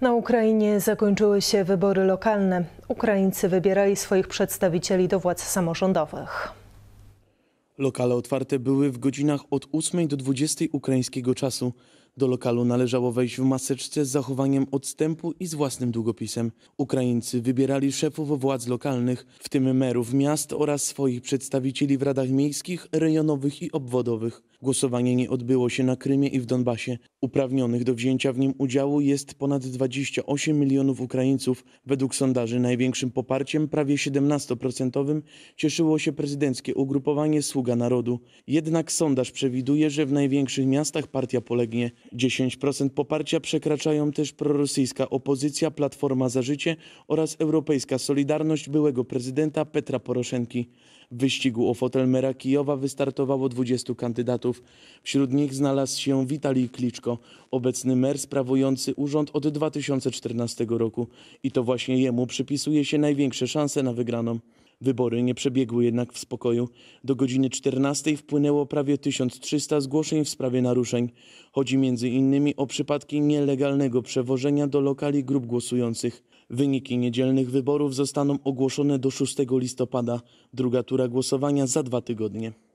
Na Ukrainie zakończyły się wybory lokalne. Ukraińcy wybierali swoich przedstawicieli do władz samorządowych. Lokale otwarte były w godzinach od 8 do 20 ukraińskiego czasu. Do lokalu należało wejść w maseczce z zachowaniem odstępu i z własnym długopisem. Ukraińcy wybierali szefów władz lokalnych, w tym merów miast oraz swoich przedstawicieli w radach miejskich, rejonowych i obwodowych. Głosowanie nie odbyło się na Krymie i w Donbasie. Uprawnionych do wzięcia w nim udziału jest ponad 28 milionów Ukraińców. Według sondaży największym poparciem, prawie 17%, cieszyło się prezydenckie ugrupowanie Sługa Narodu. Jednak sondaż przewiduje, że w największych miastach partia polegnie. 10% poparcia przekraczają też prorosyjska opozycja Platforma za Życie oraz Europejska Solidarność byłego prezydenta Petra Poroszenki. W wyścigu o fotel mera Kijowa wystartowało 20 kandydatów. Wśród nich znalazł się Witalij Kliczko, obecny mer sprawujący urząd od 2014 roku. I to właśnie jemu przypisuje się największe szanse na wygraną. Wybory nie przebiegły jednak w spokoju. Do godziny 14 wpłynęło prawie 1300 zgłoszeń w sprawie naruszeń. Chodzi m.in. o przypadki nielegalnego przewożenia do lokali grup głosujących. Wyniki niedzielnych wyborów zostaną ogłoszone do 6 listopada. Druga tura głosowania za dwa tygodnie.